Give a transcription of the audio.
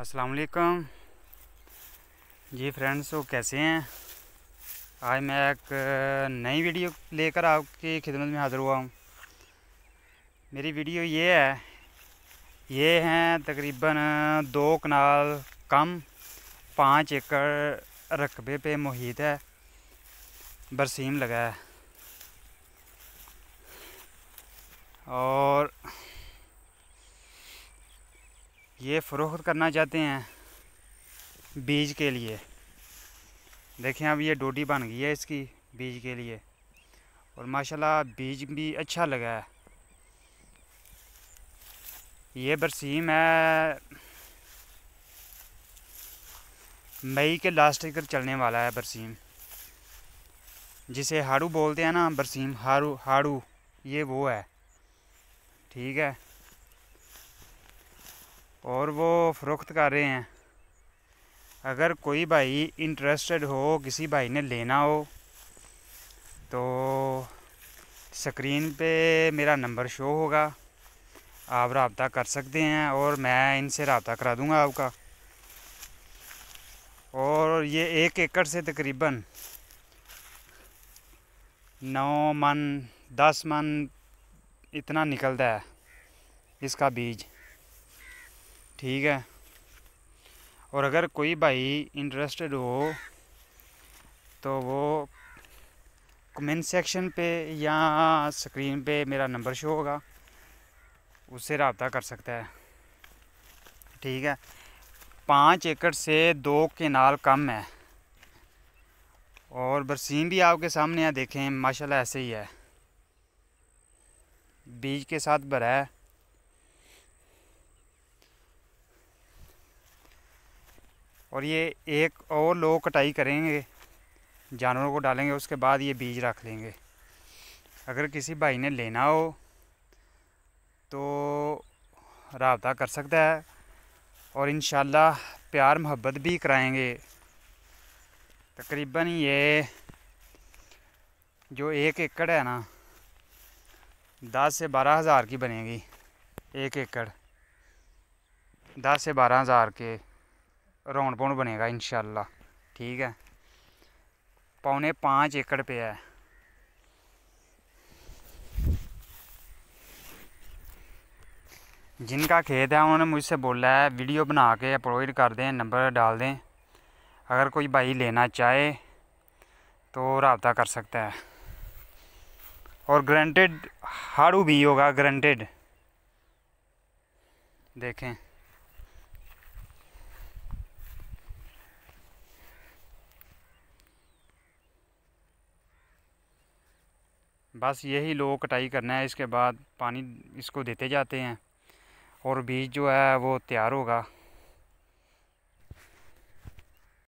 अस्सलाम वालेकुम जी फ्रेंड्स वो तो कैसे हैं आज मैं एक नई वीडियो लेकर आपकी खिदमत में हाज़िर हुआ हूँ मेरी वीडियो ये है ये हैं तकरीबन दो कनाल कम पाँच एकड़ रकबे पे मुहित है बरसीम लगा है और ये फ़रोख्त करना चाहते हैं बीज के लिए देखें अब ये डोडी बन गई है इसकी बीज के लिए और माशाल्लाह बीज भी अच्छा लगा है ये बरसीम है मई के लास्ट तक चलने वाला है बरसीम जिसे हाड़ू बोलते हैं ना बरसीम हाड़ू हाड़ू ये वो है ठीक है और वो फ़रोख्त कर रहे हैं अगर कोई भाई इंटरेस्टेड हो किसी भाई ने लेना हो तो स्क्रीन पे मेरा नंबर शो होगा आप रबता कर सकते हैं और मैं इनसे रबता करा दूँगा आपका और ये एक एकड़ से तकरीबन नौ मन दस मन इतना निकलता है इसका बीज ठीक है और अगर कोई भाई इंटरेस्टेड हो तो वो कमेंट सेक्शन पे या स्क्रीन पे मेरा नंबर शो होगा उससे रबता कर सकता है ठीक है पाँच एकड़ से दो केनाल कम है और बरसीम भी आपके सामने है देखें माशाल्लाह ऐसे ही है बीज के साथ भरा है और ये एक और लो कटाई करेंगे जानवरों को डालेंगे उसके बाद ये बीज रख लेंगे अगर किसी भाई ने लेना हो तो रबता कर सकता है और इन प्यार मोहब्बत भी कराएंगे तकरीबन ये जो एक एकड़ है ना दस से बारह हज़ार की बनेगी एक एकड़ दस से बारह हज़ार के रौन पौन बनेगा इनशाला ठीक है पौने पाँच एकड़ पे है जिनका खेत है उन्होंने मुझसे बोला है वीडियो बना के अपलोड कर दें नंबर डाल दें अगर कोई भाई लेना चाहे तो रबता कर सकता है और ग्रंटेड हाड़ू भी होगा ग्रंटेड देखें बस यही लोग कटाई करना है इसके बाद पानी इसको देते जाते हैं और बीज जो है वो तैयार होगा